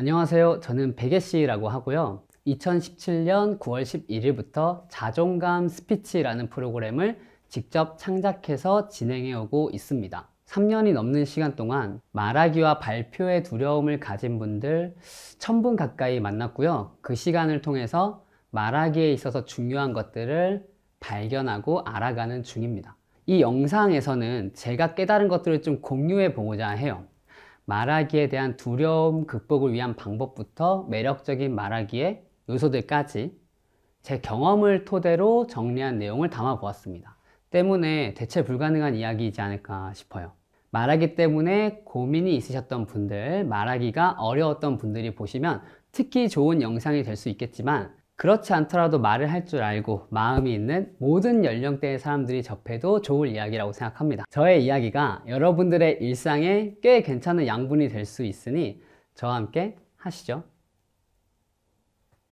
안녕하세요. 저는 베개 씨라고 하고요. 2017년 9월 11일부터 자존감 스피치라는 프로그램을 직접 창작해서 진행해 오고 있습니다. 3년이 넘는 시간 동안 말하기와 발표의 두려움을 가진 분들 1000분 가까이 만났고요. 그 시간을 통해서 말하기에 있어서 중요한 것들을 발견하고 알아가는 중입니다. 이 영상에서는 제가 깨달은 것들을 좀 공유해 보고자 해요. 말하기에 대한 두려움 극복을 위한 방법부터 매력적인 말하기의 요소들까지 제 경험을 토대로 정리한 내용을 담아 보았습니다. 때문에 대체 불가능한 이야기이지 않을까 싶어요. 말하기 때문에 고민이 있으셨던 분들, 말하기가 어려웠던 분들이 보시면 특히 좋은 영상이 될 수 있겠지만 그렇지 않더라도 말을 할 줄 알고 마음이 있는 모든 연령대의 사람들이 접해도 좋을 이야기라고 생각합니다. 저의 이야기가 여러분들의 일상에 꽤 괜찮은 양분이 될 수 있으니 저와 함께 하시죠.